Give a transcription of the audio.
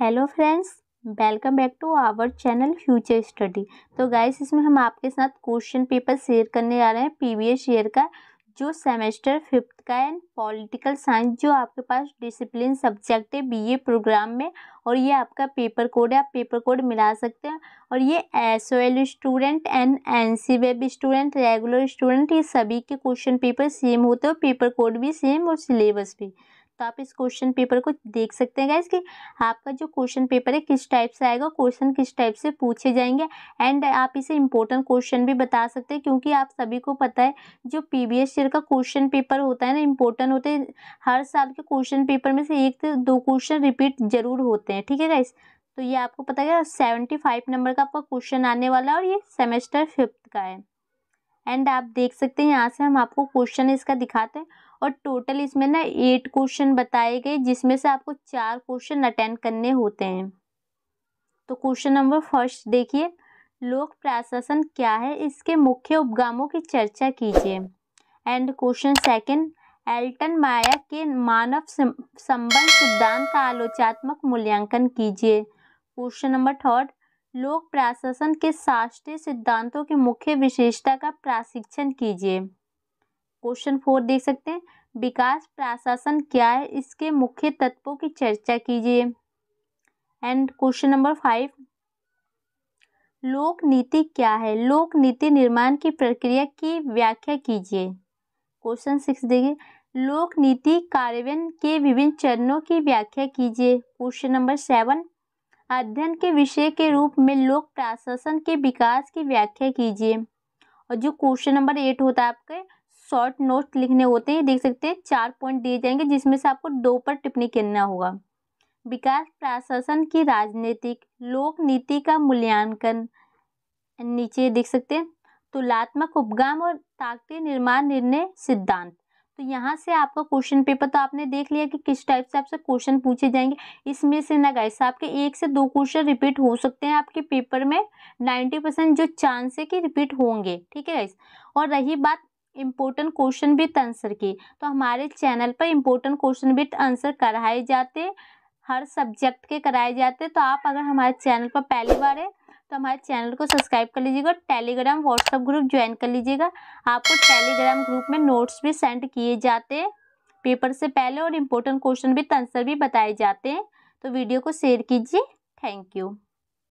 hello friends welcome back to our channel Future Study तो guys इसमें हम आपके साथ क्वेश्चन पेपर शेयर करने जा रहे हैं प्रीवियस ईयर का जो सेमेस्टर फिफ्थ का एंड पॉलिटिकल साइंस जो आपके पास डिसिप्लिन सब्जेक्ट है बीए प्रोग्राम में और ये आपका पेपर कोड है आप पेपर कोड मिला सकते हैं और ये S O L student and N C web student regular student ये सभी के क्वेश्चन पेपर सेम होते हैं पेपर कोड भी सेम और सिलेबस भी तो आप इस क्वेश्चन पेपर को देख सकते हैं गाइज कि आपका जो क्वेश्चन पेपर है किस टाइप से आएगा क्वेश्चन किस टाइप से पूछे जाएंगे एंड आप इसे इम्पोर्टेंट क्वेश्चन भी बता सकते हैं क्योंकि आप सभी को पता है जो प्रीवियस का क्वेश्चन पेपर होता है ना इम्पोर्टेंट होते हैं हर साल के क्वेश्चन पेपर में से एक दो क्वेश्चन रिपीट जरूर होते हैं ठीक है गाइज तो ये आपको पता है सेवेंटी फाइव नंबर का आपका क्वेश्चन आने वाला है और ये सेमेस्टर फिफ्थ का है एंड आप देख सकते हैं यहाँ से हम आपको क्वेश्चन इसका दिखाते हैं और टोटल इसमें ना एट क्वेश्चन बताए गए जिसमें से आपको चार क्वेश्चन अटेंड करने होते हैं तो क्वेश्चन नंबर फर्स्ट देखिए लोक प्रशासन क्या है इसके मुख्य उपगामों की चर्चा कीजिए and question second Elton Mayo के मानव संबंध सिद्धांत का आलोचनात्मक मूल्यांकन कीजिए क्वेश्चन नंबर थर्ड लोक प्रशासन के शास्त्रीय सिद्धांतों की मुख्य विशेषता का प्रशिक्षण कीजिए क्वेश्चन फोर देख सकते हैं विकास प्रशासन क्या है इसके मुख्य तत्वों की चर्चा कीजिए एंड क्वेश्चन नंबर फाइव लोक नीति क्या है लोक नीति निर्माण की प्रक्रिया की व्याख्या कीजिए क्वेश्चन सिक्स देखिए लोक नीति कार्यान्वयन के विभिन्न चरणों की व्याख्या कीजिए क्वेश्चन नंबर सेवन अध्ययन के विषय के रूप में लोक प्रशासन के विकास की व्याख्या कीजिए और जो क्वेश्चन नंबर एट होता है आपके शॉर्ट नोट लिखने होते हैं देख सकते हैं चार पॉइंट दिए जाएंगे जिसमें से आपको दो पर टिप्पणी करना होगा विकास प्रशासन की राजनीतिक लोक नीति का मूल्यांकन नीचे देख सकते हैं तुलनात्मक उपगम और ताकती निर्माण निर्णय सिद्धांत तो यहाँ से आपका क्वेश्चन पेपर तो आपने देख लिया कि किस टाइप से आपसे क्वेश्चन पूछे जाएंगे इसमें से ना गाइस आपके एक से दो क्वेश्चन रिपीट हो सकते हैं आपके पेपर में नाइन्टी परसेंट जो चांस है कि रिपीट होंगे ठीक है गाइस और रही बात इम्पोर्टेंट क्वेश्चन विथ आंसर के तो हमारे चैनल पर इम्पोर्टेंट क्वेश्चन विथ आंसर कराए जाते हर सब्जेक्ट के कराए जाते तो आप अगर हमारे चैनल पर पहली बार है तो हमारे चैनल को सब्सक्राइब कर लीजिएगा टेलीग्राम व्हाट्सअप ग्रुप ज्वाइन कर लीजिएगा आपको टेलीग्राम ग्रुप में नोट्स भी सेंड किए जाते हैं पेपर से पहले और इम्पोर्टेंट क्वेश्चन भी आंसर भी बताए जाते हैं तो वीडियो को शेयर कीजिए थैंक यू